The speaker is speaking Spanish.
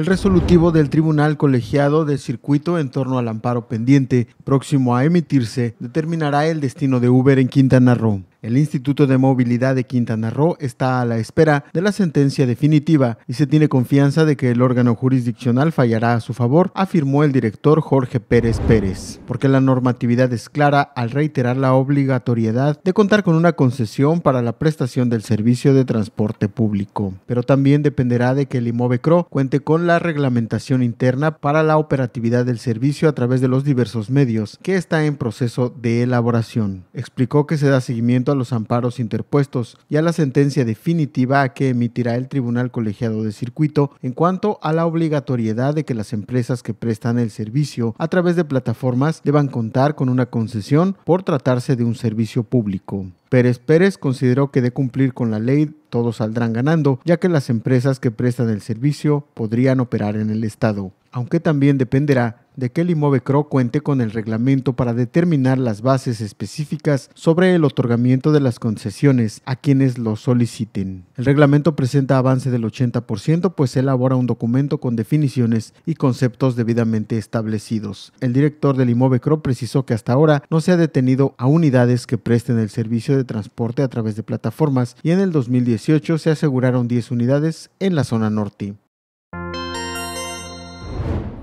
el resolutivo del Tribunal Colegiado del Circuito en torno al amparo pendiente, próximo a emitirse, determinará el destino de Uber en Quintana Roo. El Instituto de Movilidad de Quintana Roo está a la espera de la sentencia definitiva y se tiene confianza de que el órgano jurisdiccional fallará a su favor, afirmó el director Jorge Pérez Pérez, porque la normatividad es clara al reiterar la obligatoriedad de contar con una concesión para la prestación del servicio de transporte público. Pero también dependerá de que el IMOVECRO cuente con la reglamentación interna para la operatividad del servicio a través de los diversos medios que está en proceso de elaboración. Explicó que se da seguimiento a los amparos interpuestos y a la sentencia definitiva que emitirá el Tribunal Colegiado de Circuito en cuanto a la obligatoriedad de que las empresas que prestan el servicio a través de plataformas deban contar con una concesión por tratarse de un servicio público. Pérez Pérez consideró que de cumplir con la ley todos saldrán ganando, ya que las empresas que prestan el servicio podrían operar en el Estado, aunque también dependerá de que el IMOVECRO cuente con el reglamento para determinar las bases específicas sobre el otorgamiento de las concesiones a quienes lo soliciten. El reglamento presenta avance del 80%, pues elabora un documento con definiciones y conceptos debidamente establecidos. El director del IMOVECRO precisó que hasta ahora no se ha detenido a unidades que presten el servicio de transporte a través de plataformas y en el 2018 se aseguraron 10 unidades en la zona norte.